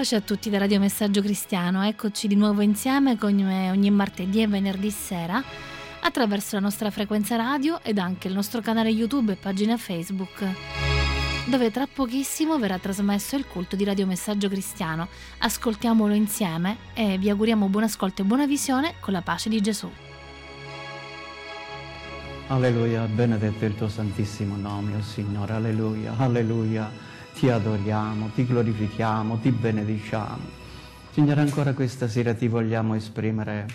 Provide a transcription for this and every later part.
Pace a tutti da Radio Messaggio Cristiano, eccoci di nuovo insieme con come ogni martedì e venerdì sera attraverso la nostra frequenza radio ed anche il nostro canale YouTube e pagina Facebook dove tra pochissimo verrà trasmesso il culto di Radio Messaggio Cristiano. Ascoltiamolo insieme e vi auguriamo buon ascolto e buona visione con la pace di Gesù. Alleluia, benedetto il tuo santissimo nome, oh Signore, alleluia, alleluia ti adoriamo, ti glorifichiamo, ti benediciamo. Signore, ancora questa sera ti vogliamo esprimere,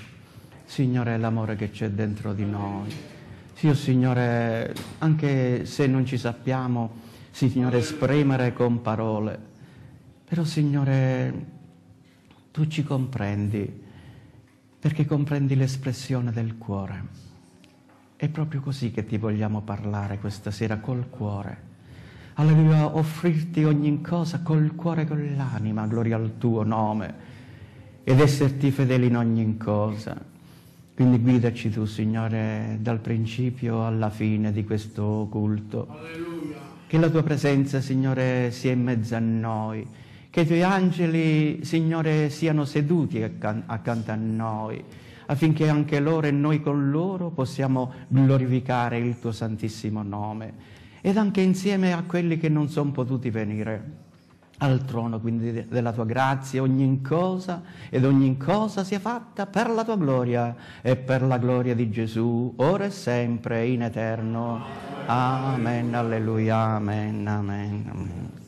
Signore, l'amore che c'è dentro di noi. Sì, oh, Signore, anche se non ci sappiamo, Signore, esprimere con parole, però, Signore, tu ci comprendi, perché comprendi l'espressione del cuore. È proprio così che ti vogliamo parlare questa sera col cuore alleluia, offrirti ogni cosa col cuore e con l'anima, gloria al tuo nome, ed esserti fedeli in ogni cosa. Quindi guidaci tu, Signore, dal principio alla fine di questo culto. Alleluia. Che la tua presenza, Signore, sia in mezzo a noi. Che i tuoi angeli, Signore, siano seduti accan accanto a noi affinché anche loro e noi con loro possiamo glorificare il tuo santissimo nome ed anche insieme a quelli che non sono potuti venire al trono quindi della tua grazia ogni cosa ed ogni cosa sia fatta per la tua gloria e per la gloria di Gesù ora e sempre in eterno amen alleluia amen amen, amen.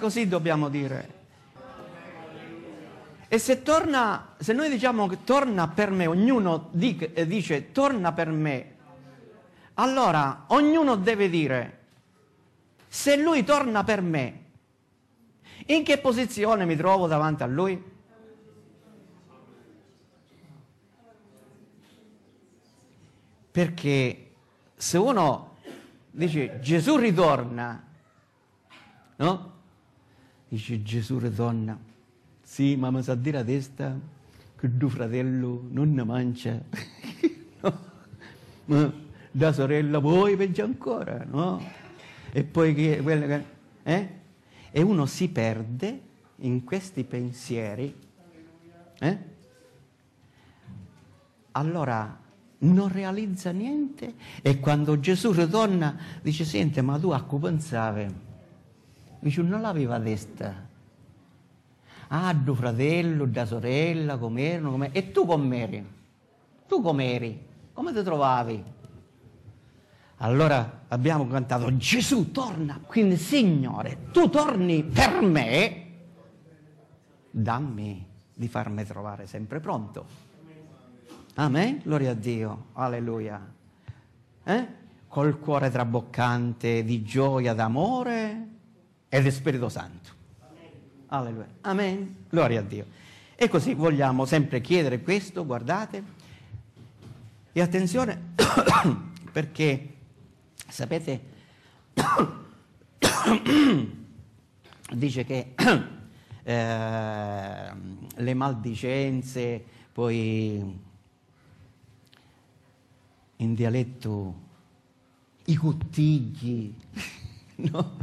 così dobbiamo dire. E se torna, se noi diciamo che torna per me, ognuno dic- eh, dice torna per me, allora ognuno deve dire se lui torna per me, in che posizione mi trovo davanti a lui? Perché se uno dice Gesù ritorna, no? Dice Gesù donna sì, ma mi sa dire a testa che tuo fratello non ne mangia, no? Ma da sorella vuoi peggio ancora, no? E poi che... Quella, che, eh? E uno si perde in questi pensieri. Eh? Allora non realizza niente e quando Gesù ritorna dice, senti, ma tu a cui pensavi? Gesù non l'aveva a destra. Ah, due fratello, da sorella, com'erano, com'erano. E tu com'eri? Tu com'eri? Come ti trovavi? Allora abbiamo cantato Gesù torna, quindi Signore, tu torni per me, dammi di farmi trovare sempre pronto. Amen? Gloria a Dio, alleluia. Eh? Col cuore traboccante di gioia, d'amore, è lo Spirito Santo. Alleluia. Amen. Gloria a Dio. E così vogliamo sempre chiedere questo, guardate. E attenzione, perché sapete, dice che eh, le maldicenze, poi in dialetto i cuttigli, no?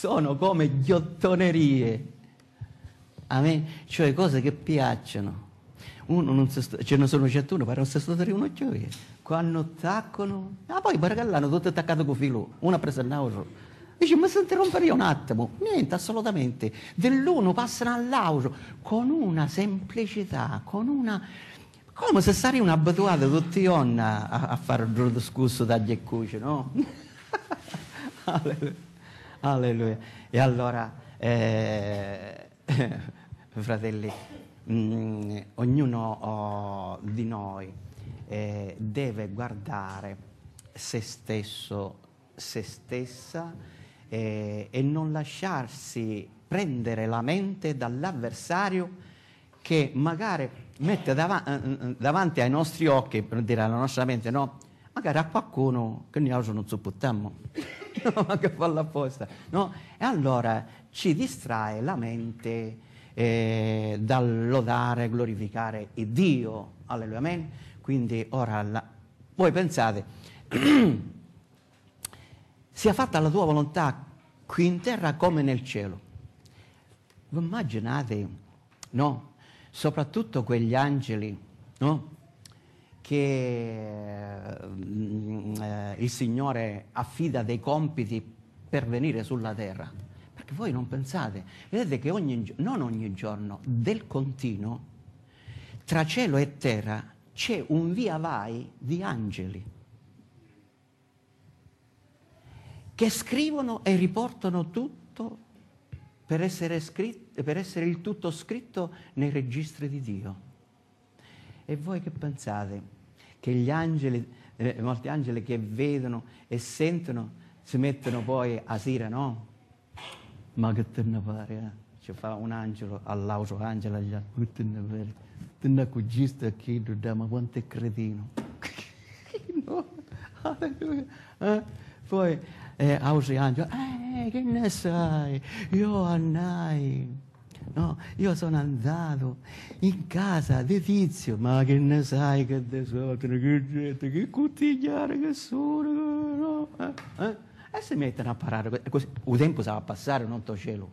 sono come ghiottonerie, Amen. cioè cose che piacciono. Uno non si ce ne sono certo uno, però non si studia uno gioia. Quando attaccano, ah poi barcallano tutto attaccato con filo, uno preso l'altro. Dice, ma si interromperia un attimo? Niente, assolutamente. Dell'uno passano all'altro con una semplicità, con una... Come se saremmo abituati tutti a, a fare un discorso da ghiaccuccio, no? Alleluia. E allora, eh, fratelli, mh, mm, ognuno oh, di noi eh, deve guardare se stesso, se stessa eh, e non lasciarsi prendere la mente dall'avversario che magari mette eh, eh, davanti ai nostri occhi, per dire alla nostra mente, no? magari a qualcuno che noi non sopportiamo, che fa apposta, no? E allora ci distrae la mente eh, dal lodare, glorificare il Dio, alleluia, amen. Quindi ora, la... voi pensate, sia fatta la tua volontà qui in terra come nel cielo. Vi immaginate, no? Soprattutto quegli angeli, no? che mm, eh, il Signore affida dei compiti per venire sulla terra. Perché voi non pensate, vedete che ogni, non ogni giorno, del continuo, tra cielo e terra c'è un via vai di angeli che scrivono e riportano tutto per essere, scritto, per essere il tutto scritto nei registri di Dio. E voi che pensate? Che gli angeli, eh, molti angeli che vedono e sentono si mettono poi a sira, no? Ma che te ne pare? Eh? Ci fa un angelo all'altro angelo agli altri, che te ne pare? Te ne cugista a chi ma quanto è cretino. no? eh? Poi eh, altri angeli, eh, che ne sai? Io annai. No, io sono andato in casa di tizio, ma che ne sai che desotro, che gente, che cottigliare che sono, no? eh? Eh? E si mettono a parare, così, il tempo sa a passare, non to cielo.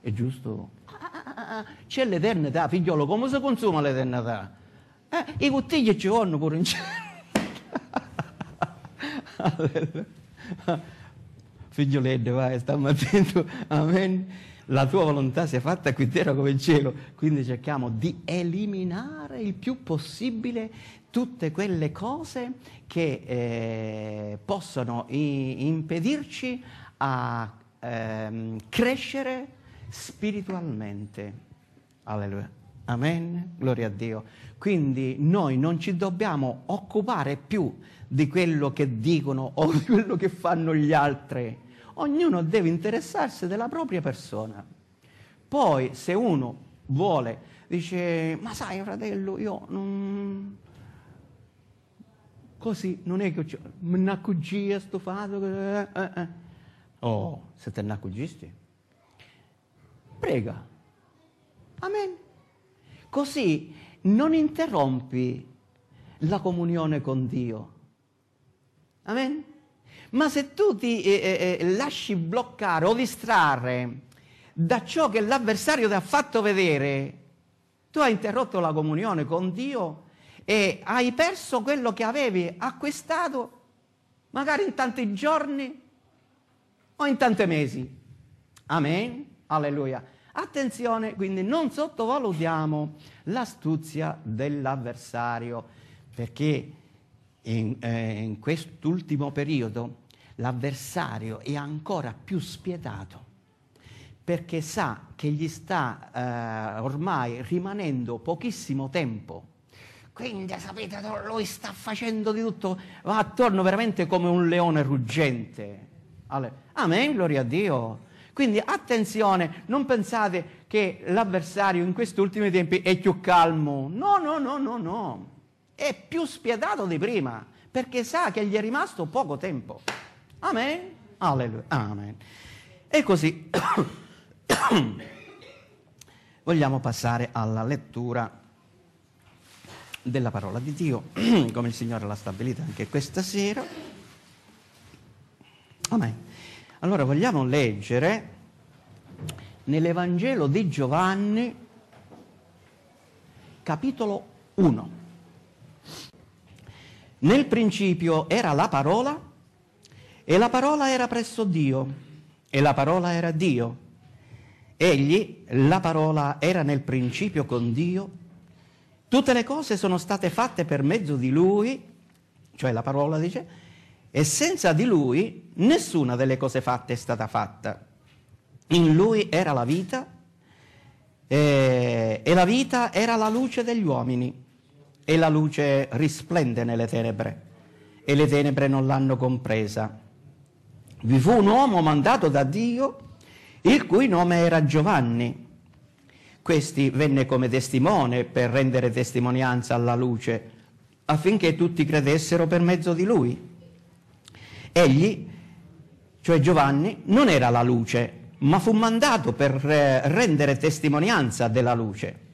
È giusto? Ah, ah, ah, c'è l'eternità, figliolo, come si consuma l'eternità? Eh? I cottigli ci vanno pure in cielo. Figlioletto, vai, stiamo attento, amen la tua volontà sia fatta qui terra come in cielo. Quindi cerchiamo di eliminare il più possibile tutte quelle cose che eh, possono i- impedirci a ehm, crescere spiritualmente. Alleluia. Amen. Gloria a Dio. Quindi noi non ci dobbiamo occupare più di quello che dicono o di quello che fanno gli altri ognuno deve interessarsi della propria persona. Poi se uno vuole, dice, ma sai fratello, io non... Così non è che mi naccugia sto fatto. Eh, eh, eh. Oh, se te naccugisti, prega. Amen. Così non interrompi la comunione con Dio. Amen. Ma se tu ti eh, eh, eh, lasci bloccare o distrarre da ciò che l'avversario ti ha fatto vedere, tu hai interrotto la comunione con Dio e hai perso quello che avevi acquistato magari in tanti giorni o in tanti mesi. Amen. Alleluia. Attenzione, quindi non sottovalutiamo l'astuzia dell'avversario, perché in, eh, in quest'ultimo periodo l'avversario è ancora più spietato perché sa che gli sta eh, ormai rimanendo pochissimo tempo. Quindi, sapete, lui sta facendo di tutto, va attorno veramente come un leone ruggente. Allora, amen, gloria a Dio. Quindi attenzione, non pensate che l'avversario in questi ultimi tempi è più calmo. No, no, no, no, no è più spietato di prima, perché sa che gli è rimasto poco tempo. Amen? Alleluia. Amen. E così vogliamo passare alla lettura della parola di Dio, come il Signore l'ha stabilita anche questa sera. Amen. Allora vogliamo leggere nell'Evangelo di Giovanni, capitolo 1. Nel principio era la parola e la parola era presso Dio e la parola era Dio. Egli, la parola, era nel principio con Dio. Tutte le cose sono state fatte per mezzo di Lui, cioè la parola dice, e senza di Lui nessuna delle cose fatte è stata fatta. In Lui era la vita e, eh, e la vita era la luce degli uomini e la luce risplende nelle tenebre e le tenebre non l'hanno compresa. Vi fu un uomo mandato da Dio il cui nome era Giovanni. Questi venne come testimone per rendere testimonianza alla luce, affinché tutti credessero per mezzo di lui. Egli, cioè Giovanni, non era la luce, ma fu mandato per eh, rendere testimonianza della luce.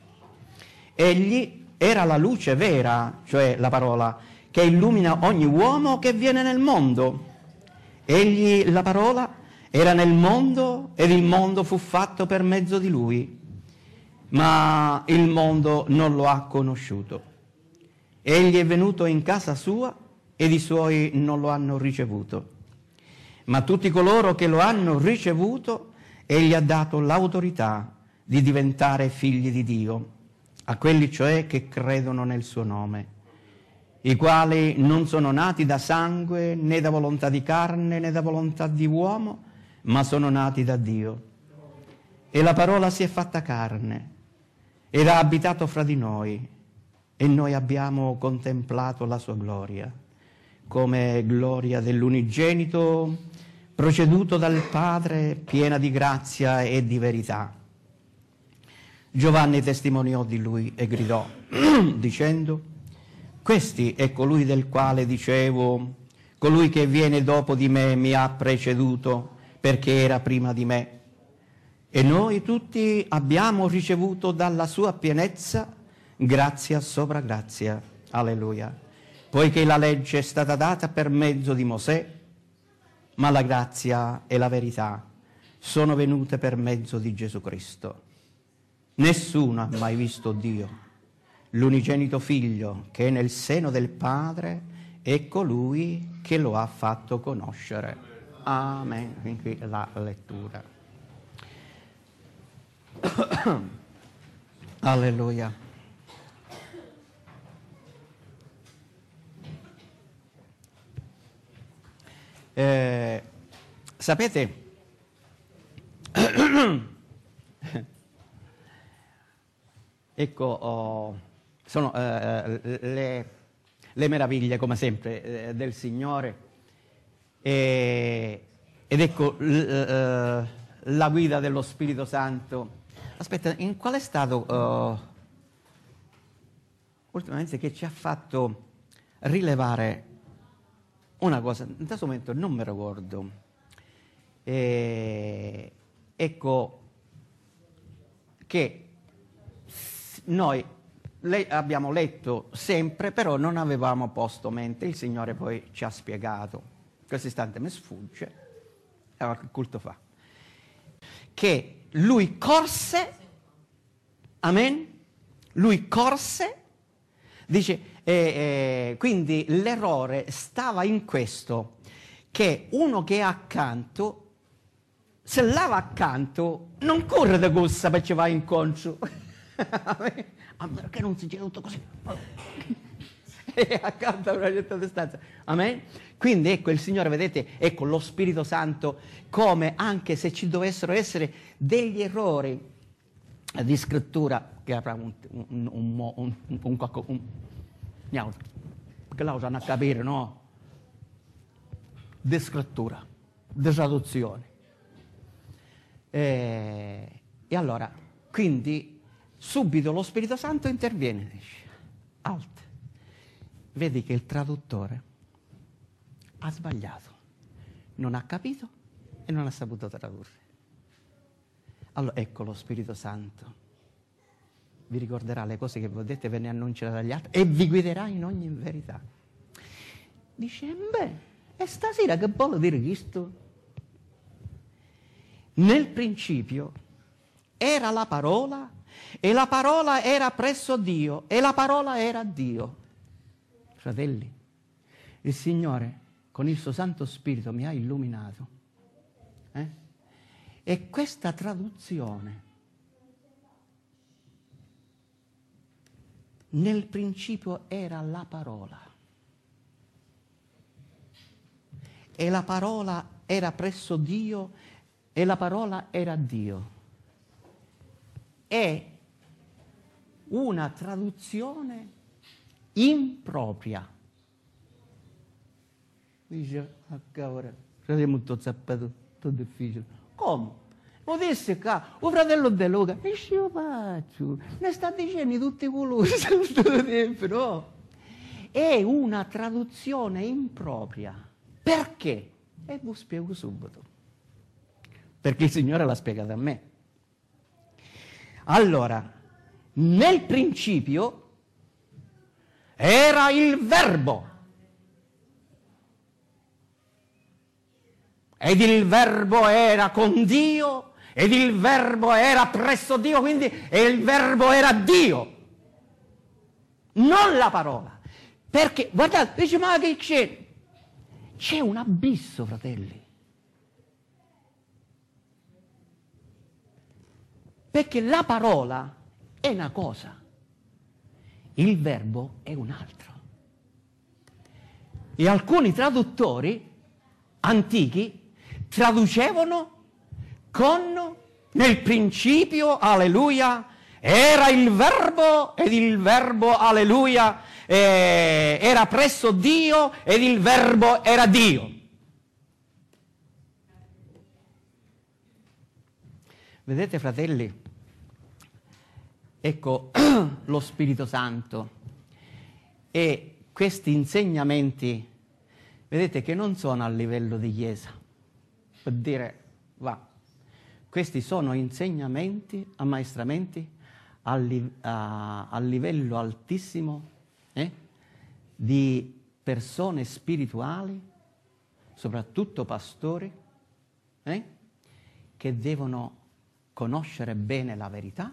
Egli era la luce vera, cioè la parola, che illumina ogni uomo che viene nel mondo. Egli, la parola, era nel mondo ed il mondo fu fatto per mezzo di lui, ma il mondo non lo ha conosciuto. Egli è venuto in casa sua ed i suoi non lo hanno ricevuto. Ma tutti coloro che lo hanno ricevuto, egli ha dato l'autorità di diventare figli di Dio a quelli cioè che credono nel suo nome, i quali non sono nati da sangue, né da volontà di carne, né da volontà di uomo, ma sono nati da Dio. E la parola si è fatta carne ed ha abitato fra di noi e noi abbiamo contemplato la sua gloria, come gloria dell'unigenito proceduto dal Padre, piena di grazia e di verità. Giovanni testimoniò di lui e gridò dicendo, questi è colui del quale dicevo, colui che viene dopo di me mi ha preceduto perché era prima di me. E noi tutti abbiamo ricevuto dalla sua pienezza grazia sopra grazia. Alleluia. Poiché la legge è stata data per mezzo di Mosè, ma la grazia e la verità sono venute per mezzo di Gesù Cristo. Nessuno ha mai visto Dio. L'unigenito figlio che è nel seno del Padre è colui ecco che lo ha fatto conoscere. Amen. Fin qui la lettura. Alleluia. Eh, sapete, eh, Ecco, oh, sono eh, eh, le, le, meraviglie, come sempre, eh, del Signore. E, ed ecco l, uh, la guida dello Spirito Santo. Aspetta, in qual è stato uh, ultimamente che ci ha fatto rilevare una cosa? In questo momento non mi ricordo. E, ecco che noi le abbiamo letto sempre, però non avevamo posto mente, il Signore poi ci ha spiegato, questo istante mi sfugge, allora eh, che culto fa? Che lui corse, amen, lui corse, dice, eh, eh, quindi l'errore stava in questo, che uno che è accanto, se lava accanto, non corre da corsa perché va incontro a me perché non si gira tutto così? e accanto a una certa distanza. Amen? Quindi ecco il Signore, vedete, ecco lo Spirito Santo, come anche se ci dovessero essere degli errori di scrittura, che avrà un, un, un, un, un, un, un che la usano a capire, no? Di scrittura, di traduzione. E, eh, e allora, quindi Subito lo Spirito Santo interviene e dice, alt, vedi che il traduttore ha sbagliato, non ha capito e non ha saputo tradurre. Allora ecco lo Spirito Santo, vi ricorderà le cose che vi ho detto e ve ne annuncerà dagli altri e vi guiderà in ogni verità. Dice, eh, beh, e stasera che vuole dire questo? Nel principio era la parola e la parola era presso Dio e la parola era Dio. Fratelli, il Signore con il suo Santo Spirito mi ha illuminato. Eh? E questa traduzione nel principio era la parola. E la parola era presso Dio e la parola era Dio è una traduzione impropria. Dice, a ah, cavolo, fratello molto zappato, tutto difficile. Come? disse qua, un oh, fratello De Luca, e ce lo faccio, ne sta dicendo tutti coloro, tutto tempo, no? È una traduzione impropria. Perché? E vi spiego subito. Perché il Signore l'ha spiegata a me. Allora, nel principio era il verbo. Ed il verbo era con Dio, ed il verbo era presso Dio, quindi e il verbo era Dio. Non la parola. Perché, guardate, dice, ma che c'è? C'è un abisso, fratelli. Perché la parola è una cosa, il verbo è un altro. E alcuni traduttori antichi traducevano con nel principio, alleluia, era il verbo ed il verbo, alleluia, eh, era presso Dio ed il verbo era Dio. Vedete fratelli, ecco lo Spirito Santo e questi insegnamenti, vedete che non sono a livello di chiesa, per dire va, questi sono insegnamenti, ammaestramenti a, li, a, a livello altissimo eh, di persone spirituali, soprattutto pastori, eh, che devono conoscere bene la verità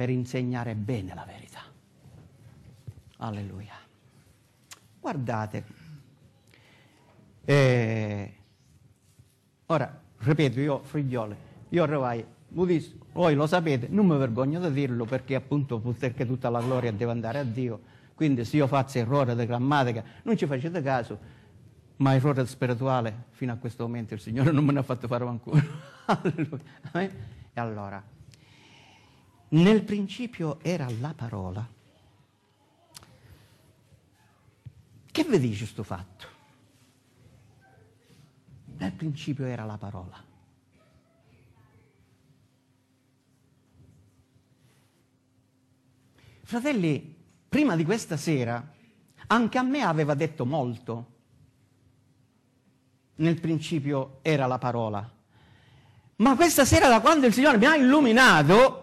per insegnare bene la verità. Alleluia. Guardate, eh, ora ripeto, io figliole, io ormai buddista, voi lo sapete, non mi vergogno di dirlo perché appunto perché tutta la gloria deve andare a Dio. Quindi se io faccio errore di grammatica, non ci facete caso, ma errore spirituale fino a questo momento il Signore non me ne ha fatto fare ancora. Eh? e allora, nel principio era la parola. Che vedi dice questo fatto? Nel principio era la parola. Fratelli, prima di questa sera, anche a me aveva detto molto. Nel principio era la parola. Ma questa sera, da quando il Signore mi ha illuminato,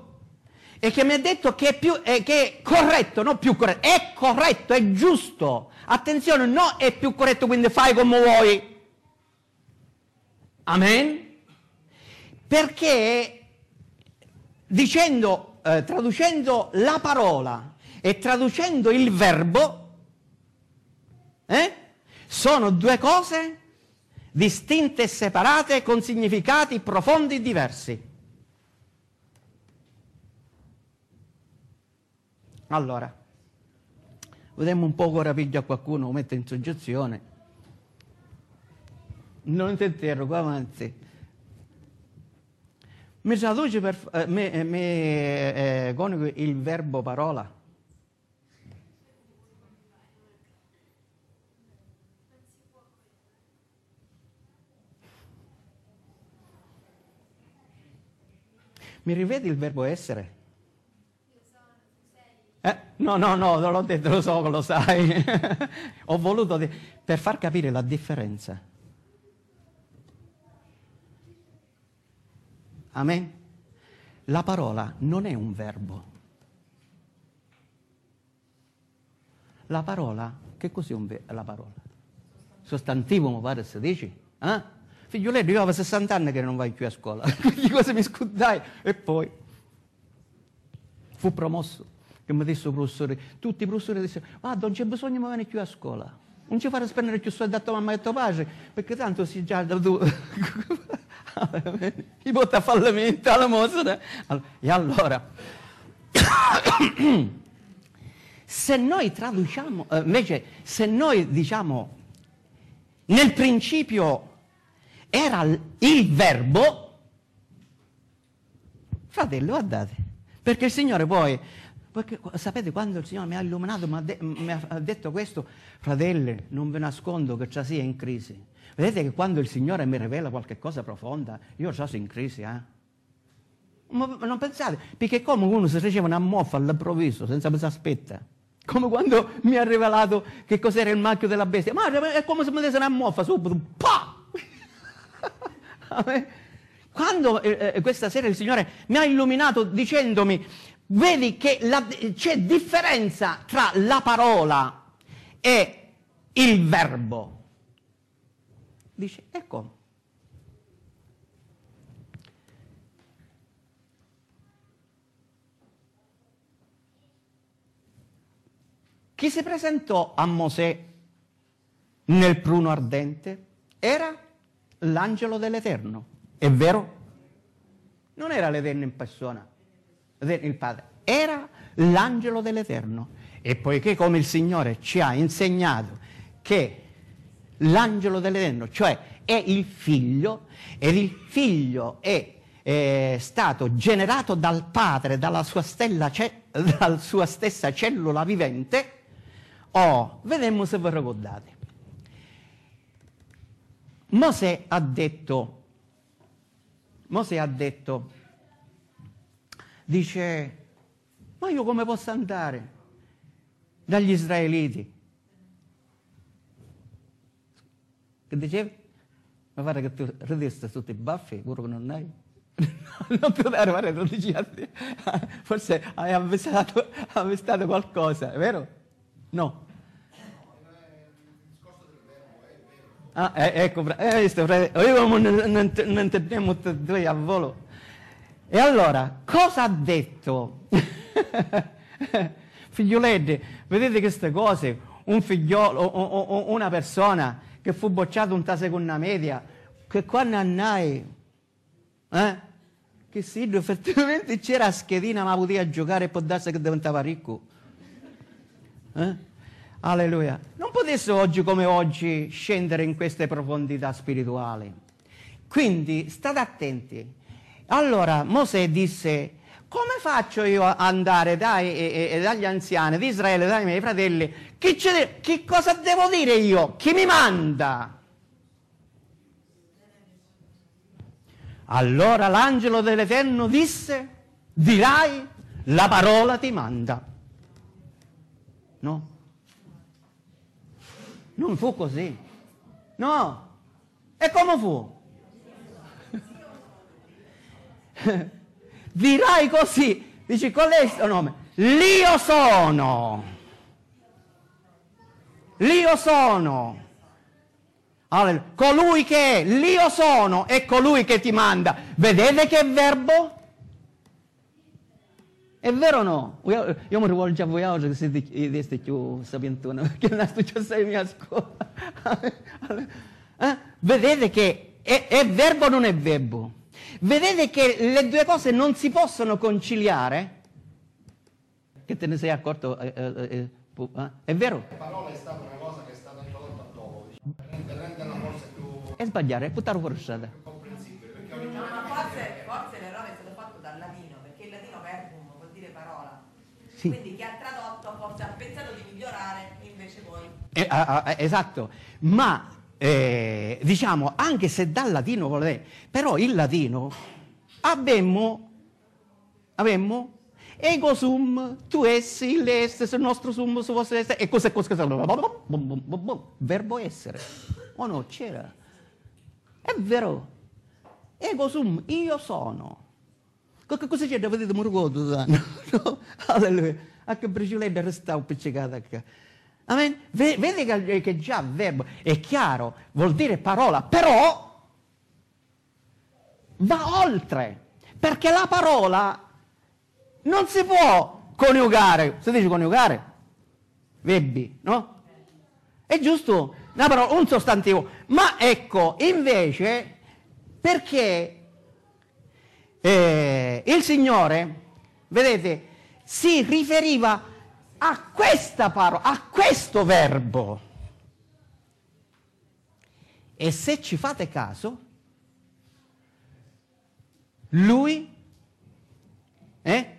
e che mi ha detto che è, più, eh, che è corretto, non più corretto, è corretto, è giusto. Attenzione, no è più corretto, quindi fai come vuoi. Amen? Perché dicendo, eh, traducendo la parola e traducendo il verbo, eh, sono due cose distinte e separate con significati profondi diversi. Allora, vediamo un po' ora piglia qualcuno, lo mette in soggezione. Non ti interrogo, avanti. Mi traduce per, eh, mi, eh, mi eh, eh, coniugo il verbo parola. Mi rivedi il verbo essere? Eh, no, no, no, non l'ho detto, lo so, lo sai. Ho voluto di... per far capire la differenza. Amen. La parola non è un verbo. La parola, che cos'è ver- la parola? Sostantivo, mi pare se dici. Eh? Figliuletto, io avevo 60 anni che non vai più a scuola. Di cosa mi scudai? E poi fu promosso che mi disse il professore, tutti i professori dissero, ah, non c'è bisogno di venire più a scuola, non ci fare spendere più soldi a tua mamma e a tuo padre, perché tanto si già da tu... I botta fallimento alla mostra. Eh? E allora, se noi traduciamo, eh, invece, se noi diciamo, nel principio era il verbo, fratello, guardate, perché il Signore poi perché, sapete, quando il Signore mi ha illuminato, mi ha, de- mi ha detto questo, fratelli, non vi nascondo che già sia in crisi. Vedete che quando il Signore mi rivela qualche cosa profonda, io già sono in crisi, eh? Ma non pensate, perché come uno si riceve una moffa all'improvviso, senza si aspetta. Come quando mi ha rivelato che cos'era il marchio della bestia. Ma è come se mi desse una moffa subito. Pa! quando eh, eh, questa sera il Signore mi ha illuminato dicendomi, vedi che la, c'è differenza tra la parola e il verbo. Dice, ecco, Chi si presentò a Mosè nel pruno ardente era l'angelo dell'Eterno, è vero? Non era l'Eterno in persona del Padre, era l'angelo dell'Eterno. E poiché come il Signore ci ha insegnato che l'angelo dell'Eterno, cioè è il figlio, ed il figlio è, è eh, stato generato dal padre, dalla sua, stella, dalla sua stessa cellula vivente, oh, vedremo se vi ricordate. Mosè ha detto, Mosè ha detto dice, ma io come posso andare dagli israeliti? Che dicevi? Ma guarda che tu ridesti tutti i baffi, pure che non hai. non ti dare, guarda, 12 anni. Forse hai avvistato, avvistato qualcosa, è vero? No. Ah, eh, ecco, eh, hai visto, frate, eh, non intendiamo tutti e due a volo. E allora, cosa ha detto? Figlioletti, vedete queste cose? Un figliolo, o, o, o, una persona che fu bocciata in ta seconda media, che qua non nannai, eh? Che sì, effettivamente c'era schedina ma poteva giocare e può darsi che diventava ricco. Eh? Alleluia. Non potesse oggi come oggi scendere in queste profondità spirituali. Quindi state attenti, allora Mosè disse, come faccio io a andare dai, e, e, dagli anziani di Israele, dai miei fratelli, chi, c'è, che cosa devo dire io? Chi mi manda? Allora l'angelo dell'Eterno disse, dirai, la parola ti manda. No. Non fu così. No. E come fu? Dirai così, dici qual è il suo nome? L'io sono. L'io sono. Allora, colui che è, l'io sono, è colui che ti manda. Vedete che verbo? È vero o no? Io mi rivolgo a voi oggi che siete più sapientoni, perché non studiato sei mia scuola. Vedete che è, è verbo o non è verbo? Vedete che le due cose non si possono conciliare? Che te ne sei accorto? Eh, eh, eh, eh, eh? è vero? La parola è stata una cosa che è stata introdotta dopo, diciamo, renderla forse più... E sbagliare, è buttare fuori strada. no, ma forse, forse l'errore è stato fatto dal latino, perché il latino verbum vuol dire parola. Sì. Quindi chi ha tradotto forse ha pensato di migliorare, invece voi. Eh, ah, ah, esatto, ma eh, diciamo, anche se dal latino volete, però il latino abbiamo, abbiamo ego sum, tu essi, l'est, il nostro sum, su vostro est, e cose, cose, cose, verbo essere, o oh no, c'era, è vero, ego sum, io sono, cosa c'è da vedere, mi ricordo, no, alleluia, anche Brigiletta resta appiccicata qua. Amen. Vede eh, che già verbo è chiaro, vuol dire parola, però va oltre, perché la parola non si può coniugare. Si dice coniugare? Vebbi, no? È giusto una parola, un sostantivo. Ma ecco, invece, perché eh, il Signore, vedete, si riferiva a a questa parola, a questo verbo. E se ci fate caso, lui, eh?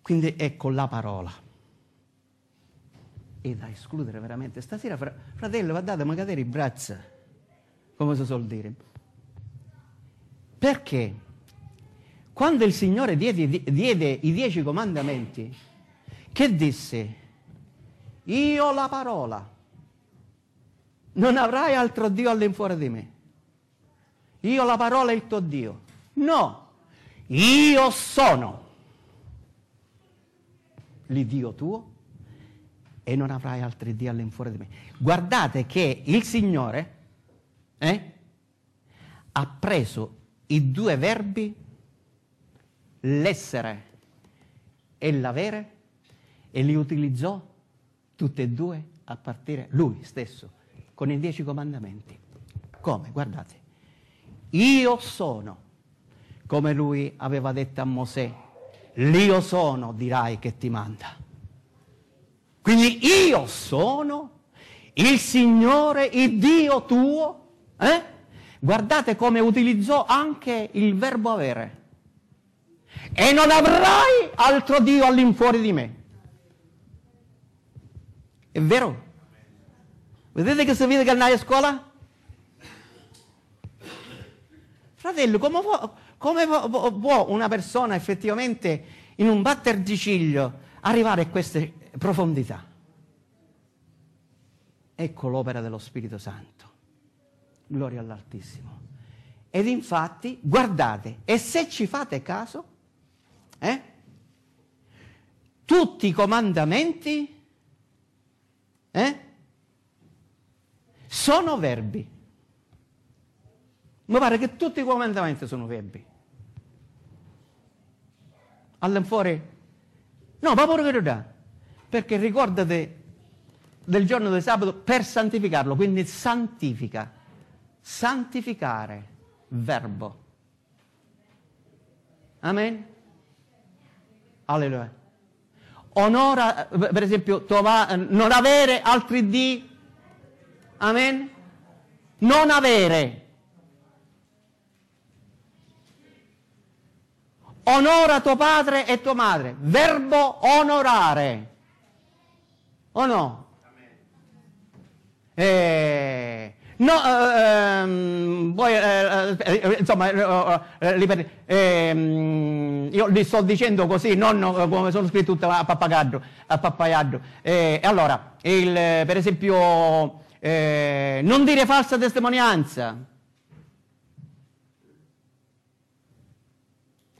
quindi ecco la parola. E da escludere veramente stasera, fra, fratello, guardate, ma cadere i bracci, come si suol dire. Perché quando il Signore diede, diede i dieci comandamenti, che disse, io la parola, non avrai altro Dio all'infuori di me. Io la parola è il tuo Dio. No, io sono l'Iddio tuo e non avrai altri Dio all'infuori di me. Guardate che il Signore eh, ha preso i due verbi, l'essere e l'avere, e li utilizzò tutti e due a partire lui stesso con i dieci comandamenti. Come? Guardate, io sono, come lui aveva detto a Mosè, l'io sono dirai che ti manda. Quindi io sono il Signore, il Dio tuo. Eh? Guardate come utilizzò anche il verbo avere. E non avrai altro Dio all'infuori di me. È vero? Vedete che si vede che andai a scuola? Fratello, come può, come può una persona effettivamente in un batter di ciglio arrivare a queste profondità? Ecco l'opera dello Spirito Santo. Gloria all'Altissimo. Ed infatti, guardate, e se ci fate caso, eh, tutti i comandamenti eh? Sono verbi. Mi pare che tutti i comandamenti sono verbi. All'infuori? No, ma pure che dà. Perché ricordate del giorno del sabato per santificarlo, quindi santifica. Santificare, verbo. Amen. Alleluia onora, per esempio, tova, non avere altri di Amen? Non avere. Onora tuo padre e tua madre. Verbo onorare. O no? Eh, no, eh, ehm, poi, eh, eh, insomma, eh, eh ehm, io li sto dicendo così, non eh, come sono scritto a pappagaggio, A pappagallo. Eh, allora, il, eh, per esempio, eh, non dire falsa testimonianza.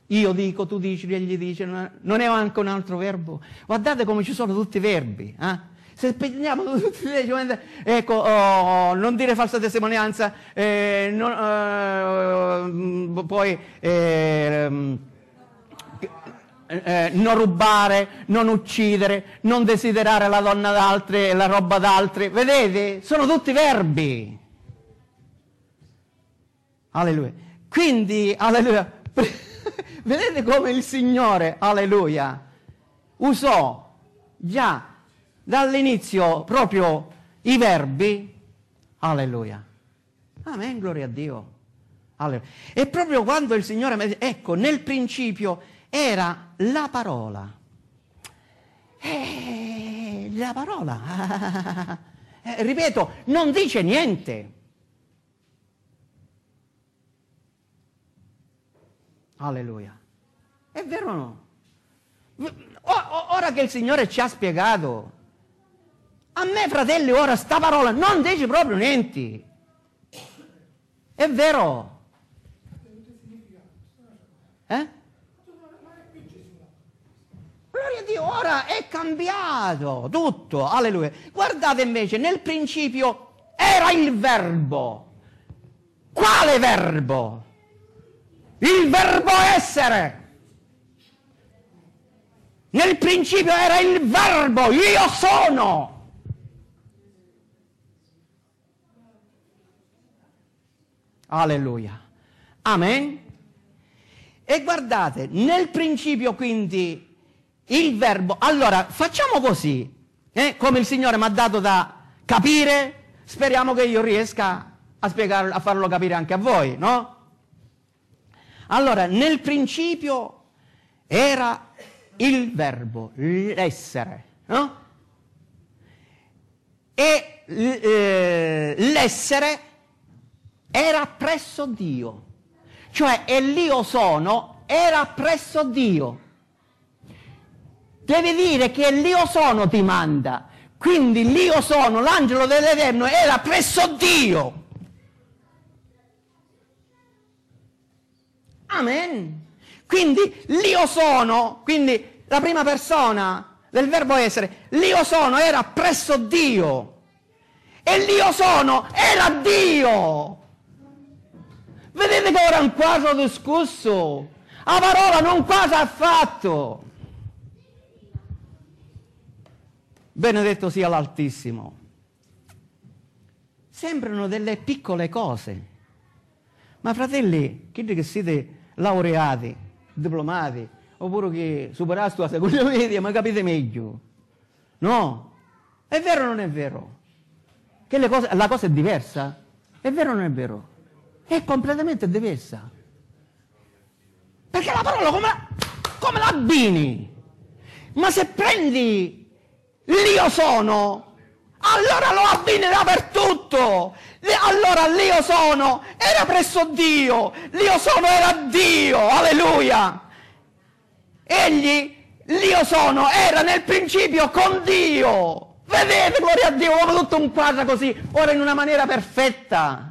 Io dico, tu dici, egli dice, non è anche un altro verbo. Guardate come ci sono tutti i verbi. Eh? se prendiamo tutti i verbi, ecco, oh, non dire falsa testimonianza, eh, non, eh, poi eh, eh, non rubare, non uccidere, non desiderare la donna d'altri e la roba d'altri. Vedete? Sono tutti verbi. Alleluia. Quindi, alleluia. Vedete come il Signore, alleluia, usò già dall'inizio proprio i verbi, alleluia. Amen, gloria a Dio. Alleluia. E proprio quando il Signore, ecco, nel principio era la parola. Eh, la parola, eh, ripeto, non dice niente. Alleluia. È vero o no? ora che il Signore ci ha spiegato, a me fratelli ora sta parola non dice proprio niente. È vero? Eh? gloria di Dio, ora è cambiato tutto, alleluia. Guardate invece, nel principio era il verbo. Quale verbo? Il verbo essere. Nel principio era il verbo, io sono. Alleluia. Amen. E guardate, nel principio quindi il verbo, allora facciamo così, eh? come il Signore mi ha dato da capire, speriamo che io riesca a, spiegarlo, a farlo capire anche a voi, no? Allora, nel principio era il verbo, l'essere, no? E eh, l'essere era presso Dio, cioè e l'io sono era presso Dio. Devi dire che l'io sono ti manda. Quindi l'io sono, l'angelo dell'Eterno, era presso Dio. Amen. Quindi l'io sono, quindi la prima persona del verbo essere, l'io sono era presso Dio. E l'io sono era Dio. Vedete che ora è un quadro discusso. A parola non quasi affatto. Benedetto sia l'Altissimo. Sembrano delle piccole cose. Ma fratelli, chi che siete laureati, diplomati, oppure che superaste la seconda media, ma capite meglio. No? È vero o non è vero? Che cose, la cosa è diversa? È vero o non è vero? È completamente diversa. Perché la parola come la, come l'abbini? Ma se prendi l'io sono. Allora lo avviene dappertutto. Allora l'io sono era presso Dio, l'io sono era Dio, alleluia. Egli, l'io sono, era nel principio con Dio. Vedete, gloria a Dio, come tutto un quadro così, ora in una maniera perfetta.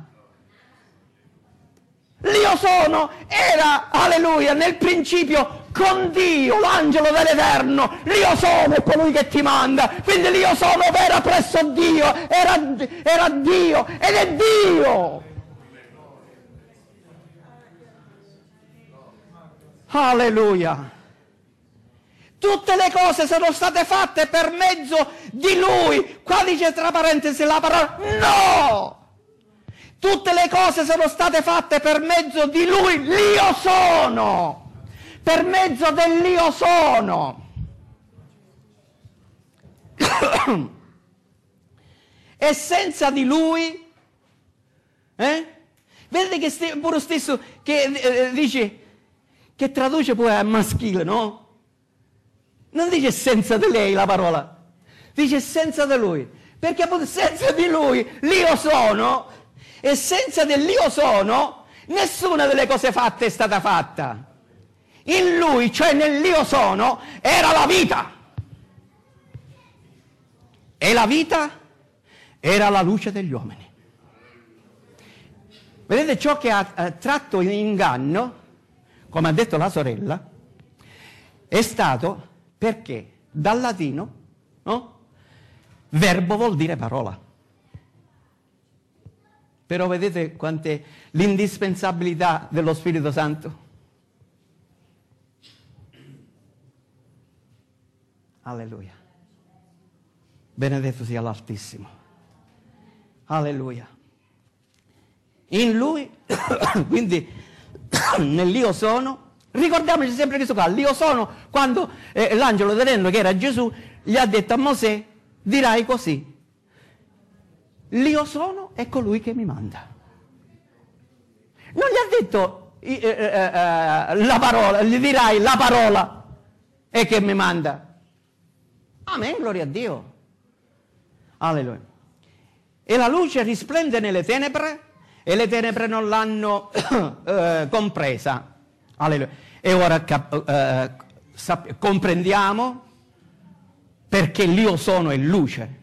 L'io sono era, alleluia, nel principio con Dio, l'angelo dell'Eterno, l'io sono è colui che ti manda, quindi l'io sono era presso Dio, era, era Dio ed è Dio. Alleluia. Tutte le cose sono state fatte per mezzo di lui. Qua dice tra parentesi la parola no. Tutte le cose sono state fatte per mezzo di lui. L'io sono per mezzo dell'io sono. e senza di lui, eh? vedete che st- pure stesso che eh, dice, che traduce poi a maschile, no? Non dice senza di lei la parola, dice senza di lui, perché appunto senza di lui l'io sono e senza dell'io sono nessuna delle cose fatte è stata fatta. In lui, cioè nell'io sono, era la vita. E la vita era la luce degli uomini. Vedete ciò che ha tratto in inganno, come ha detto la sorella, è stato perché dal latino no? verbo vuol dire parola. Però vedete quante l'indispensabilità dello Spirito Santo? Alleluia. Benedetto sia l'Altissimo. Alleluia. In lui, quindi nell'io sono, ricordiamoci sempre questo qua, l'io sono, quando eh, l'angelo terreno che era Gesù gli ha detto a Mosè, dirai così, l'io sono è colui che mi manda. Non gli ha detto eh eh, eh, eh, la parola, gli dirai la parola è che mi manda. Amen, gloria a Dio. Alleluia. E la luce risplende nelle tenebre e le tenebre non l'hanno eh, compresa. Alleluia. E ora cap- eh, sap- comprendiamo perché l'io sono è luce.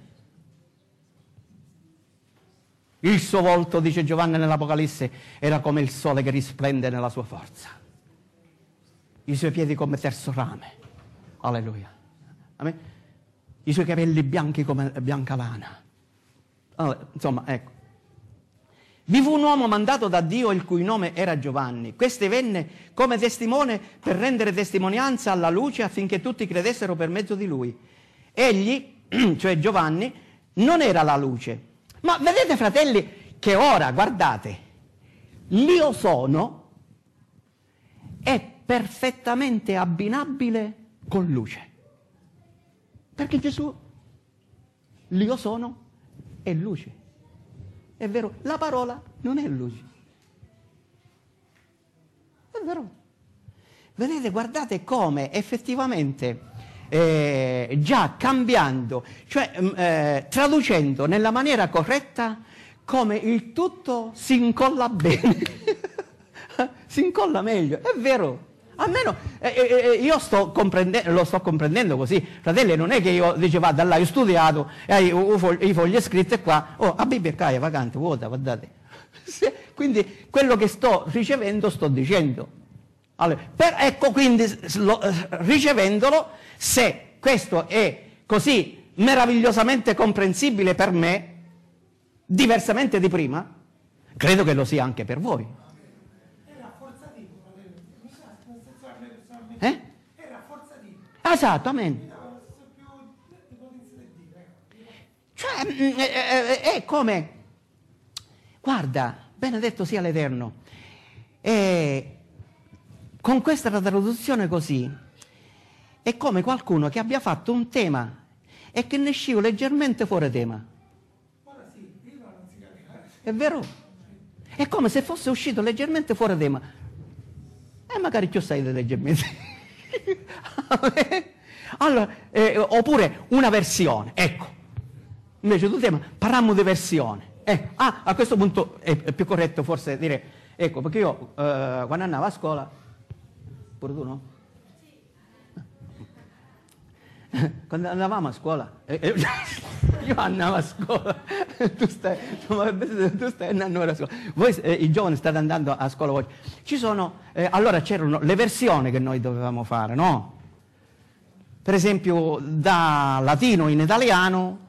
Il suo volto, dice Giovanni nell'Apocalisse, era come il sole che risplende nella sua forza. I suoi piedi come terzo rame. Alleluia. Amen i suoi capelli bianchi come bianca lana. Allora, insomma, ecco. Vi fu un uomo mandato da Dio il cui nome era Giovanni. Questi venne come testimone per rendere testimonianza alla luce affinché tutti credessero per mezzo di lui. Egli, cioè Giovanni, non era la luce. Ma vedete fratelli che ora, guardate, l'io sono è perfettamente abbinabile con luce. Perché Gesù, l'io sono, è luce. È vero, la parola non è luce. È vero. Vedete, guardate come effettivamente eh, già cambiando, cioè mm, eh, traducendo nella maniera corretta come il tutto si incolla bene, si incolla meglio, è vero. Almeno eh eh, eh, eh, io sto lo sto comprendendo così, fratelli, non è che io dice vado là, io ho studiato, e ho, i fogli scritti qua, oh, a Bibbia è vacante, vuota, guardate. quindi quello che sto ricevendo sto dicendo. Allora, per, ecco quindi lo, eh, ricevendolo, se questo è così meravigliosamente comprensibile per me, diversamente di prima, credo che lo sia anche per voi. Eh? Era forza di... Esatto, amen. Cioè, è mm, eh, eh, eh, come... Guarda, benedetto sia l'Eterno. E con questa traduzione così, è come qualcuno che abbia fatto un tema e che ne scivo leggermente fuori tema. È vero? È come se fosse uscito leggermente fuori tema eh magari ti sai legge e allora, eh, oppure una versione, ecco. Invece tu tema, parliamo di versione. Eh, ah, a questo punto è, è più corretto forse dire, ecco, perché io eh, quando andavo a scuola, pure tu no? quando andavamo a scuola, eh, eh, io andavo a scuola, tu stai, tu stai andando a scuola, voi eh, i giovani state andando a scuola oggi, ci sono, eh, allora c'erano le versioni che noi dovevamo fare, no? Per esempio da latino in italiano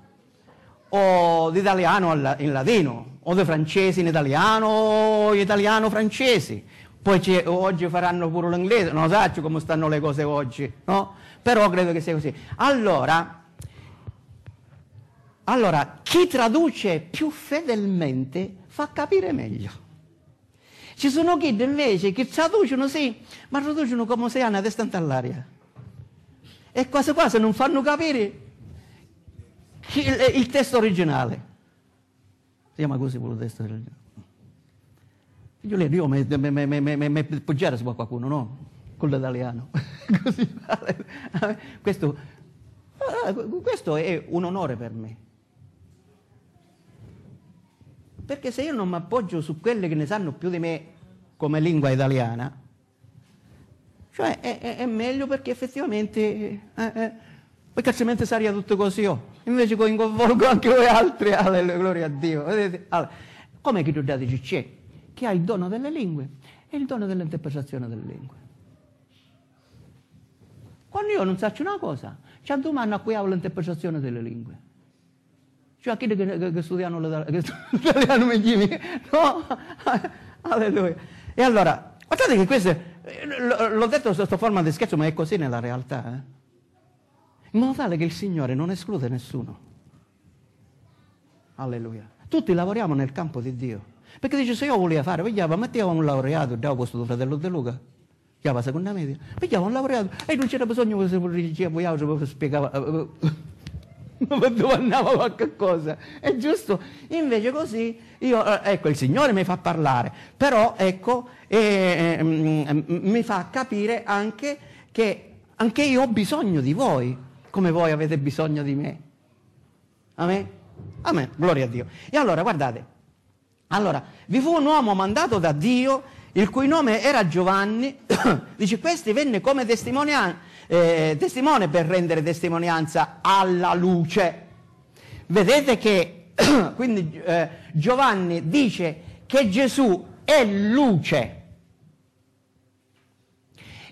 o d'italiano in latino o di francese in italiano o italiano francese poi oggi faranno pure l'inglese, non so come stanno le cose oggi, no? Però credo che sia così. Allora, allora, chi traduce più fedelmente fa capire meglio. Ci sono chi invece che traducono sì, ma traducono come se hanno testa all'aria. E quasi quasi non fanno capire il, il testo originale. Si chiama così pure il testo originale. Io Figliolino, io mi poggiare su qualcuno, no? Con l'italiano. Così questo, ah, questo è un onore per me. Perché se io non mi appoggio su quelle che ne sanno più di me come lingua italiana, cioè è, è, è meglio perché effettivamente... Eh, eh, perché altrimenti sarei tutto così io. Oh. Invece coinvolgo anche voi altri, alle, gloria a Dio. Vedete? Allora, come che tu dateci c'è? che ha il dono delle lingue e il dono dell'interpretazione delle lingue. Quando io non saccio una cosa, c'è un domanda a cui ho l'interpretazione delle lingue. Cioè a chi che, che studiano l'italiano medicini, no? Alleluia. E allora, guardate che questo, l'ho detto sotto forma di scherzo, ma è così nella realtà, eh? In modo tale che il Signore non esclude nessuno. Alleluia. Tutti lavoriamo nel campo di Dio. Perché dice, se io volevo fare, pigliava, mettiamo un laureato, già posto al fratello De Luca, che la seconda media, pigliava un laureato, e non c'era bisogno che se voi altro spiegava, eh, eh, non domandava qualche cosa, è giusto? Invece così, io, eh, ecco, il Signore mi fa parlare, però, ecco, eh, eh, mm, mm, mi fa capire anche che anche io ho bisogno di voi, come voi avete bisogno di me. Amen? Amen, gloria a Dio. E allora, guardate, allora, vi fu un uomo mandato da Dio, il cui nome era Giovanni, dice questi venne come eh, testimone per rendere testimonianza alla luce. Vedete che quindi eh, Giovanni dice che Gesù è luce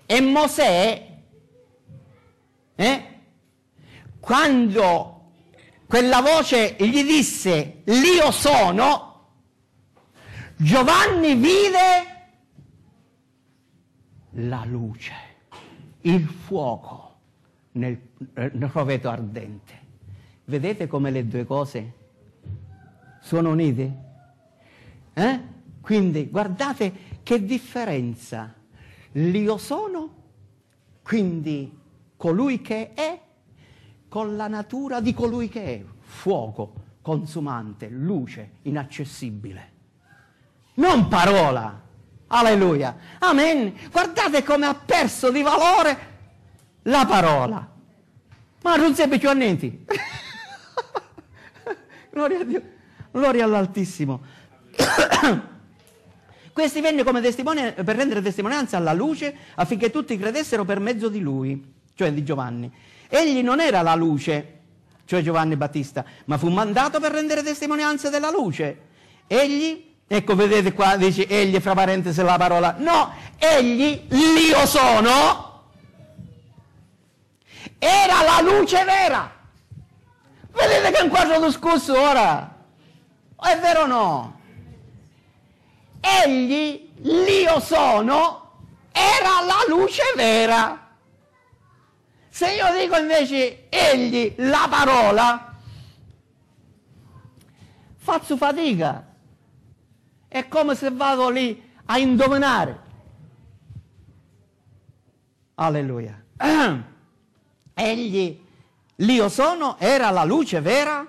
e Mosè, eh, quando quella voce gli disse l'io sono, Giovanni vide la luce, il fuoco nel, eh, nel roveto ardente. Vedete come le due cose sono unite? Eh? Quindi guardate che differenza. L'io sono, quindi colui che è, con la natura di colui che è, fuoco, consumante, luce, inaccessibile non parola. Alleluia. Amen. Guardate come ha perso di valore la parola. Ma non serve più a niente. Gloria a Dio. Gloria all'Altissimo. Questi venne come testimone per rendere testimonianza alla luce affinché tutti credessero per mezzo di lui, cioè di Giovanni. Egli non era la luce, cioè Giovanni Battista, ma fu mandato per rendere testimonianza della luce. Egli Ecco, vedete qua, dice egli, fra parentesi, la parola. No, egli, l'io sono, era la luce vera. Vedete che è un quadro discusso ora. È vero o no? Egli, l'io sono, era la luce vera. Se io dico invece egli, la parola, faccio fatica è come se vado lì a indovinare. Alleluia. Egli, l'io sono, era la luce vera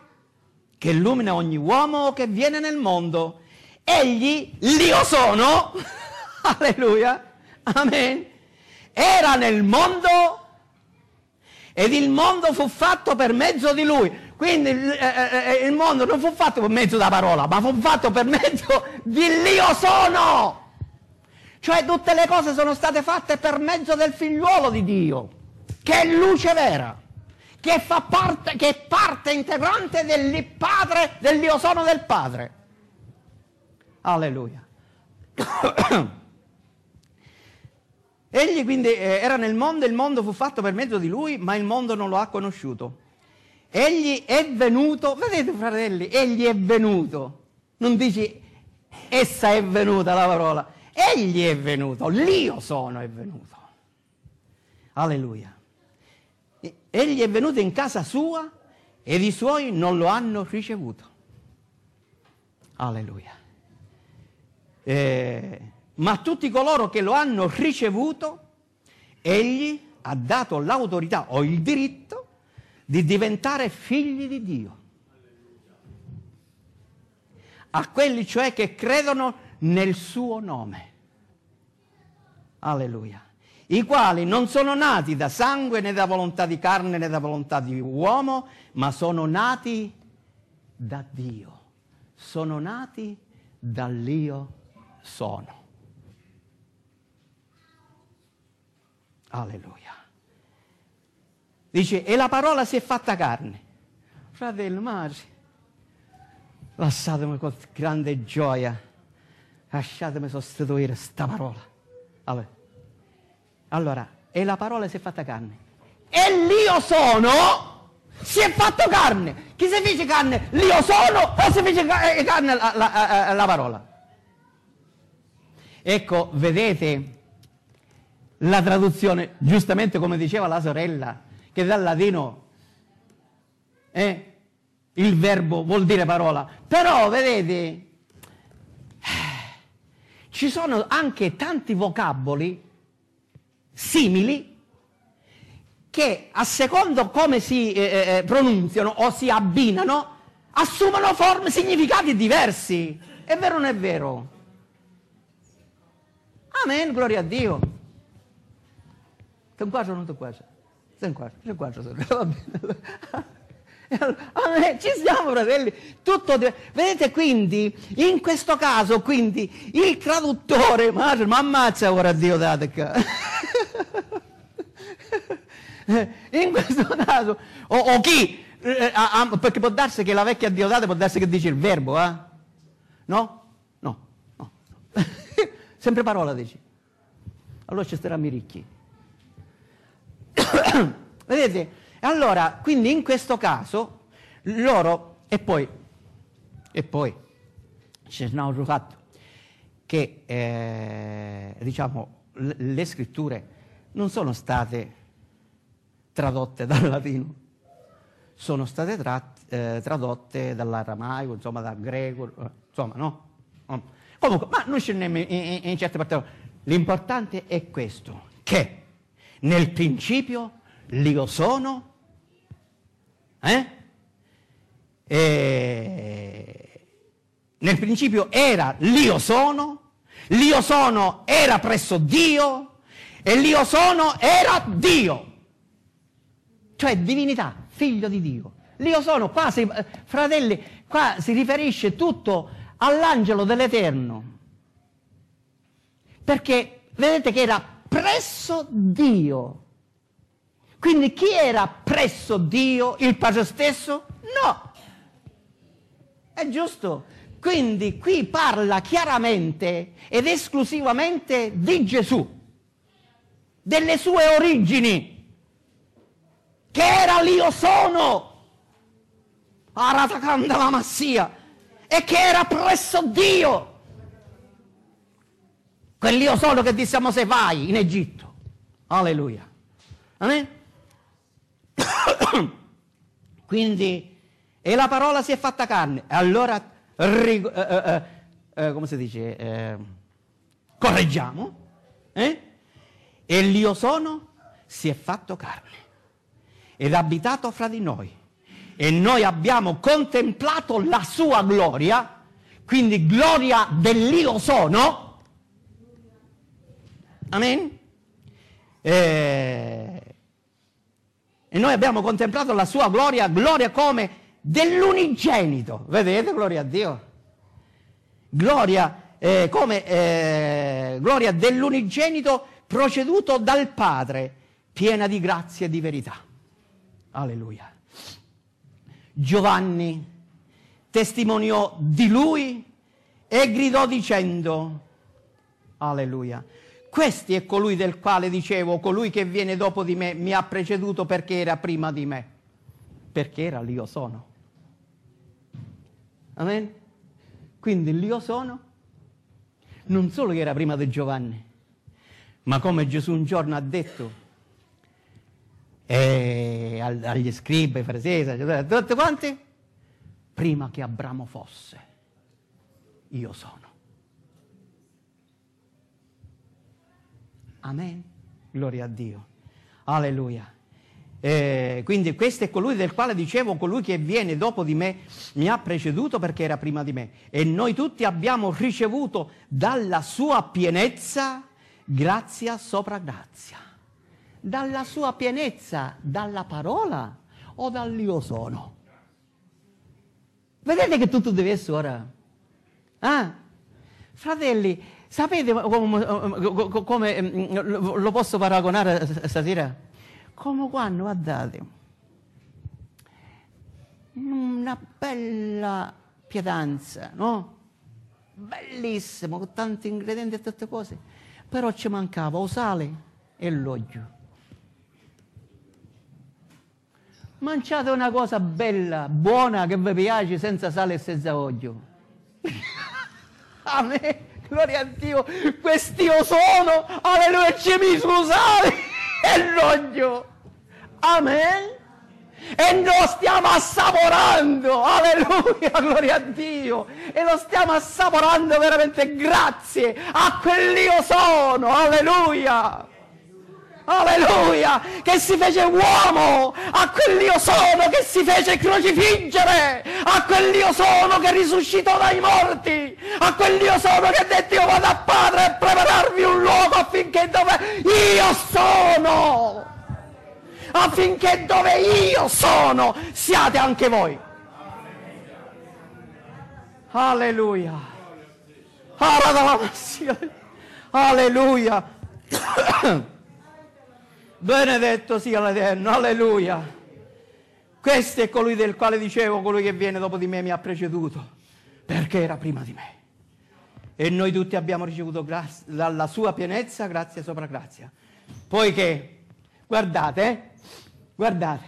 che illumina ogni uomo che viene nel mondo. Egli, l'io sono, alleluia, amen, era nel mondo ed il mondo fu fatto per mezzo di lui. Quindi eh, eh, eh, eh, il mondo non fu fatto per mezzo della parola, ma fu fatto per mezzo dell'io sono. Cioè tutte le cose sono state fatte per mezzo del figliuolo di Dio, che è luce vera, che, fa parte, che è parte integrante del padre, dell'io sono del padre. Alleluia. Egli quindi era nel mondo, il mondo fu fatto per mezzo di lui, ma il mondo non lo ha conosciuto. Egli è venuto, vedete fratelli, egli è venuto. Non dici essa è venuta la parola. Egli è venuto, l'io sono è venuto. Alleluia. Egli è venuto in casa sua ed i suoi non lo hanno ricevuto. Alleluia. Eh, ma tutti coloro che lo hanno ricevuto, egli ha dato l'autorità o il diritto di diventare figli di Dio. A quelli cioè che credono nel suo nome. Alleluia. I quali non sono nati da sangue né da volontà di carne né da volontà di uomo, ma sono nati da Dio. Sono nati dall'io sono. Alleluia. Dice, e la parola si è fatta carne. Fratello, madre, lasciatemi con grande gioia, lasciatemi sostituire sta parola. Allora, allora, e la parola si è fatta carne. E l'io sono si è fatto carne. Chi si fece carne? L'io sono o si fece eh, carne la, la, eh, eh, la parola? Ecco, vedete la traduzione, giustamente come diceva la sorella, che dal latino eh, il verbo vuol dire parola. Però, vedete, ci sono anche tanti vocaboli simili che a secondo come si eh, eh, eh pronunziano o si abbinano assumono forme, significati diversi. È vero o non è vero? Amen, gloria a Dio. Ten quasi o quasi? Cioè sono qua, c'è qua, sono va bene. Allora, ah, eh, ci siamo fratelli, tutto vedete quindi in questo caso quindi il traduttore ma ammazza ora Dio date in questo caso o, o chi eh, a, eh, a, ah, ah, perché può darsi che la vecchia Diodate può darsi che dice il verbo eh? no? no, no. sempre parola dici allora ci starà ricchi Vedete? Allora, quindi in questo caso, loro, e poi, e poi, c'è un altro fatto, che eh, diciamo, le scritture non sono state tradotte dal latino, sono state trat- eh, tradotte dall'aramaico, insomma dal greco, insomma no? Comunque, ma non scendiamo in, in, in certe parti. L'importante è questo, che nel principio l'io sono. Eh? E... Nel principio era l'io sono, l'io sono era presso Dio e l'io sono era Dio, cioè divinità, figlio di Dio. L'io sono, qua si, eh, fratelli, qua si riferisce tutto all'angelo dell'Eterno, perché vedete che era presso Dio. Quindi chi era presso Dio? Il padre stesso? No. È giusto. Quindi qui parla chiaramente ed esclusivamente di Gesù, delle sue origini, che era l'io sono, Aratakanda la Massia, e che era presso Dio. Quell'io solo che disse a Mosè vai in Egitto. Alleluia. Amen? Quindi, e la parola si è fatta carne. Allora, rig- eh, eh, eh, eh, come si dice? Eh, correggiamo. Eh? E l'io sono si è fatto carne ed abitato fra di noi. E noi abbiamo contemplato la sua gloria, quindi gloria dell'io sono Amen? E... Eh, e noi abbiamo contemplato la sua gloria, gloria come dell'unigenito. Vedete, gloria a Dio. Gloria eh, come eh, gloria dell'unigenito proceduto dal Padre, piena di grazia e di verità. Alleluia. Giovanni testimoniò di lui e gridò dicendo, alleluia, questi è colui del quale dicevo, colui che viene dopo di me mi ha preceduto perché era prima di me, perché era l'io sono. Amen? Quindi l'io sono non solo che era prima di Giovanni, ma come Gesù un giorno ha detto eh, agli scribi, ai farisei, a tutti quanti, prima che Abramo fosse, io sono. Amen. Gloria a Dio. Alleluia. Eh, quindi questo è colui del quale dicevo, colui che viene dopo di me mi ha preceduto perché era prima di me. E noi tutti abbiamo ricevuto dalla sua pienezza grazia sopra grazia. Dalla sua pienezza, dalla parola o dall'io sono. Vedete che tutto deve essere ora. Ah? Fratelli, Sapete come, come mm, lo posso paragonare stasera? Come quando, guardate, una bella pietanza, no? Bellissima, con tanti ingredienti e tante cose, però ci mancava o sale e l'olio. Mangiate una cosa bella, buona, che vi piace, senza sale e senza olio. Amen. Gloria a Dio, quest'io sono, alleluia, ci mi scusate, e l'oglio, amen, e lo stiamo assaporando, alleluia, gloria a Dio, e lo stiamo assaporando veramente grazie a io sono, alleluia alleluia, che si fece uomo, a quell'io sono che si fece crocifiggere, a quell'io sono che risuscitò dai morti, a quell'io sono che detto io vado a Padre a prepararvi un luogo affinché dove io sono, affinché dove io sono siate anche voi. Alleluia. Alleluia. Alleluia. Benedetto sia l'Eterno, alleluia. Questo è colui del quale dicevo, colui che viene dopo di me mi ha preceduto, perché era prima di me. E noi tutti abbiamo ricevuto graz- dalla sua pienezza grazia sopra grazia. Poiché, guardate, eh, guardate,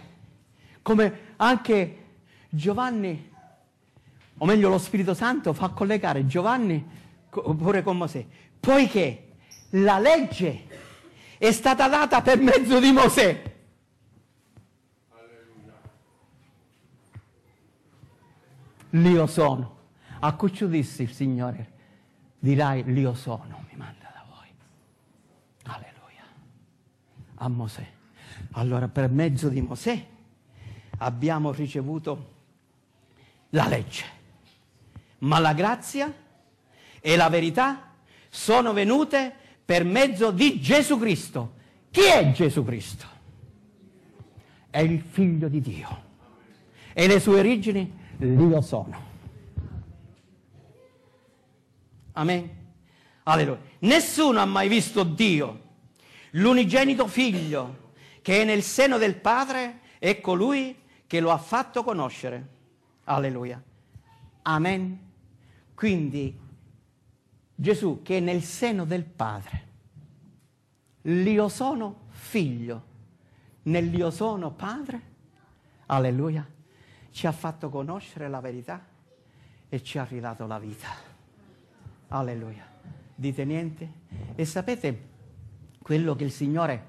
come anche Giovanni, o meglio lo Spirito Santo, fa collegare Giovanni pure con Mosè. Poiché la legge è stata data per mezzo di Mosè. Alleluia. L'io sono. A cui ci disse il Signore, dirai l'io sono, mi manda da voi. Alleluia. A Mosè. Allora per mezzo di Mosè abbiamo ricevuto la legge. Ma la grazia e la verità sono venute per mezzo di Gesù Cristo. Chi è Gesù Cristo? È il figlio di Dio e le sue origini lo sono. Amen. Alleluia. Nessuno ha mai visto Dio, l'unigenito figlio che è nel seno del Padre è colui che lo ha fatto conoscere. Alleluia. Amen. Quindi Gesù che è nel seno del Padre. L'io sono figlio, nell'io sono Padre, alleluia, ci ha fatto conoscere la verità e ci ha ridato la vita. Alleluia. Dite niente? E sapete quello che il Signore,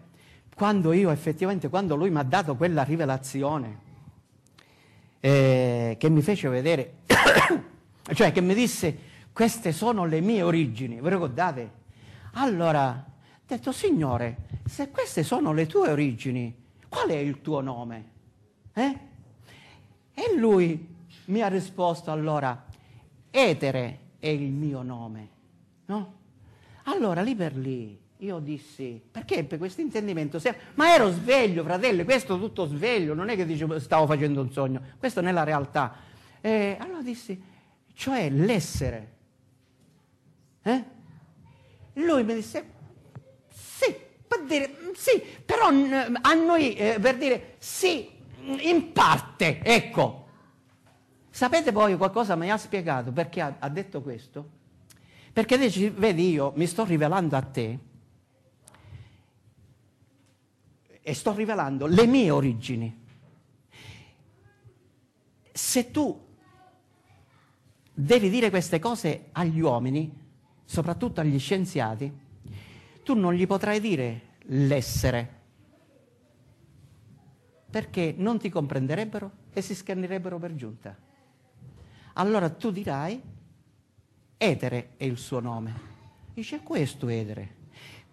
quando io effettivamente, quando Lui mi ha dato quella rivelazione, eh, che mi fece vedere, cioè che mi disse, queste sono le mie origini, ve vi ricordate? Allora, ho detto, Signore, se queste sono le tue origini, qual è il tuo nome? Eh? E lui mi ha risposto allora, Etere è il mio nome. No? Allora, lì per lì, io dissi, perché per questo intendimento? Ma ero sveglio, fratelli, questo tutto sveglio, non è che dicevo, stavo facendo un sogno, questo nella realtà. E allora dissi, cioè l'essere eh? Lui mi disse, sì, per dire, sì, però a noi eh, per dire sì, in parte, ecco. Sapete poi qualcosa mi ha spiegato perché ha, ha detto questo? Perché dice, vedi, io mi sto rivelando a te e sto rivelando le mie origini. Se tu devi dire queste cose agli uomini, soprattutto agli scienziati, tu non gli potrai dire l'essere, perché non ti comprenderebbero e si scannerebbero per giunta. Allora tu dirai, etere è il suo nome. Dice questo etere,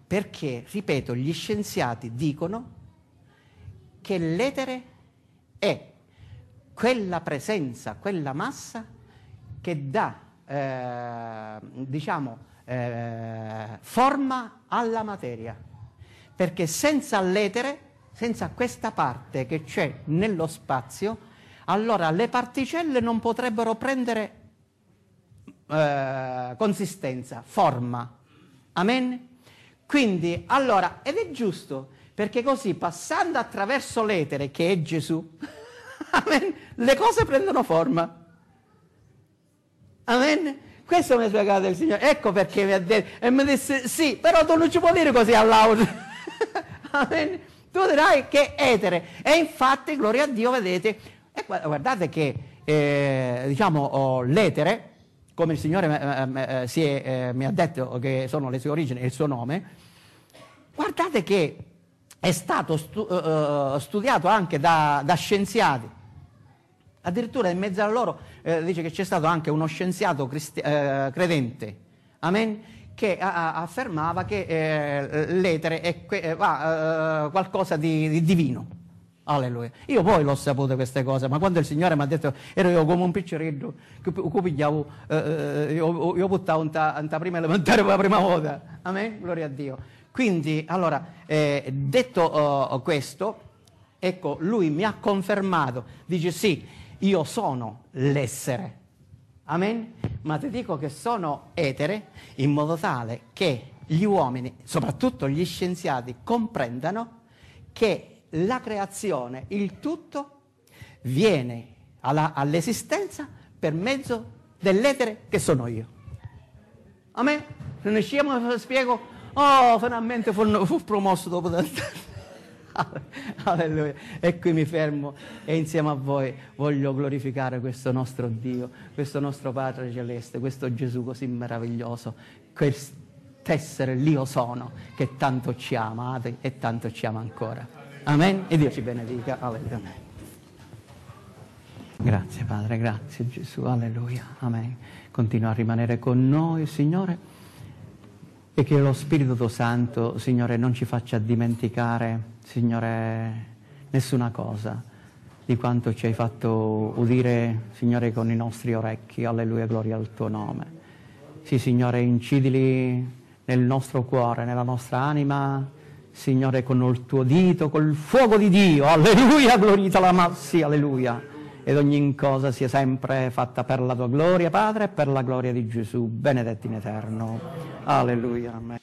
perché, ripeto, gli scienziati dicono che l'etere è quella presenza, quella massa che dà eh, diciamo, eh, forma alla materia, perché senza l'etere, senza questa parte che c'è nello spazio, allora le particelle non potrebbero prendere eh, consistenza, forma. Amen? Quindi, allora, ed è giusto, perché così passando attraverso l'etere che è Gesù, amen, le cose prendono forma. Amen? Questa è una sua casa del Signore. Ecco perché mi ha detto. E mi disse, sì, però tu non ci puoi dire così all'auto. Amen? Tu dirai che etere. E infatti, gloria a Dio, vedete. E guardate che, eh, diciamo, oh, l'etere, come il Signore eh, eh, eh, eh è, eh, mi ha detto che sono le sue origini e il suo nome, guardate che è stato stu- studiato anche da, da scienziati addirittura in mezzo a loro eh, dice che c'è stato anche uno scienziato cristi- eh, credente, amen, che a- eh, eh, affermava che eh, l'etere è que- eh, va, qualcosa di, di divino. Alleluia. Io poi l'ho saputo queste cose, ma quando il Signore mi ha detto, ero io come un piccirillo, che, pigliavo, eh, io, io buttavo la prima elementare per la prima volta. Amen? Gloria a Dio. Quindi, allora, eh, detto uh, questo, ecco, lui mi ha confermato, dice sì, io sono l'essere. Amen? Ma ti dico che sono etere in modo tale che gli uomini, soprattutto gli scienziati, comprendano che la creazione, il tutto, viene alla, all'esistenza per mezzo dell'etere che sono io. Amen? Se ne sciamo, spiego, oh, finalmente fu, fu promosso dopo tanto. Alleluia. E qui mi fermo e insieme a voi voglio glorificare questo nostro Dio, questo nostro Padre Celeste, questo Gesù così meraviglioso, quest'essere l'Io sono che tanto ci ha amati e tanto ci ama ancora. Amen. E Dio ci benedica. Alleluia. Grazie Padre, grazie Gesù, alleluia, amen. Continua a rimanere con noi, Signore e che lo Spirito Santo, Signore, non ci faccia dimenticare Signore, nessuna cosa di quanto ci hai fatto udire, Signore, con i nostri orecchi. Alleluia, gloria al tuo nome. Sì, Signore, incidili nel nostro cuore, nella nostra anima, Signore, con il tuo dito, col fuoco di Dio. Alleluia, glorita la massi, alleluia. Ed ogni cosa sia sempre fatta per la tua gloria, Padre, e per la gloria di Gesù, benedetti in eterno. Alleluia. Amen.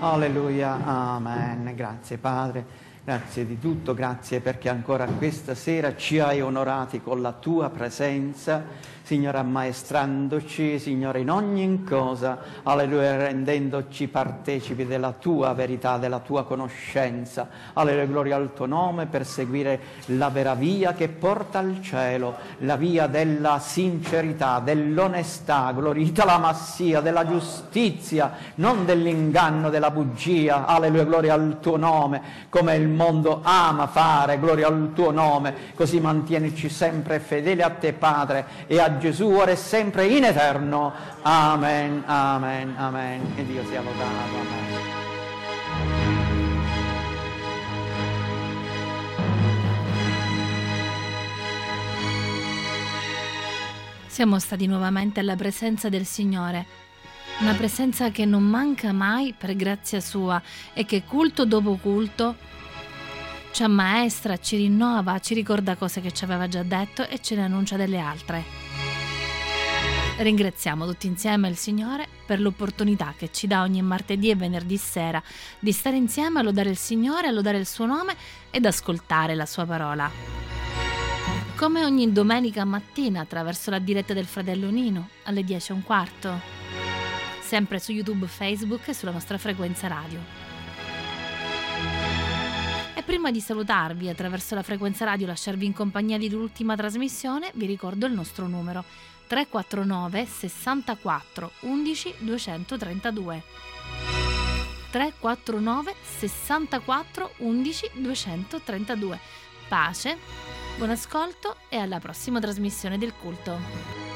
Alleluia, amen. Grazie Padre, grazie di tutto, grazie perché ancora questa sera ci hai onorati con la tua presenza Signore ammaestrandoci, Signore in ogni cosa, alleluia rendendoci partecipi della tua verità, della tua conoscenza, alleluia gloria al tuo nome per seguire la vera via che porta al cielo, la via della sincerità, dell'onestà, glorita la massia, della giustizia, non dell'inganno, della bugia, alleluia gloria al tuo nome, come il mondo ama fare, gloria al tuo nome, così mantienici sempre fedeli a te Padre e a Gesù, ora e sempre in eterno. Amen, amen, amen. Che Dio sia lodato. Amen. Siamo stati nuovamente alla presenza del Signore, una presenza che non manca mai per grazia sua e che culto dopo culto ci ammaestra, ci rinnova, ci ricorda cose che ci aveva già detto e ce ne annuncia delle altre. Ringraziamo tutti insieme il Signore per l'opportunità che ci dà ogni martedì e venerdì sera di stare insieme a lodare il Signore, a lodare il suo nome ed ascoltare la sua parola. Come ogni domenica mattina attraverso la diretta del fratello Nino alle 10 e un quarto. sempre su YouTube, Facebook e sulla nostra frequenza radio E prima di salutarvi attraverso la frequenza radio e lasciarvi in compagnia di dell'ultima trasmissione, vi ricordo il nostro numero 349 64 11 232. 349 64 11 232. Pace, buon ascolto e alla prossima trasmissione del culto.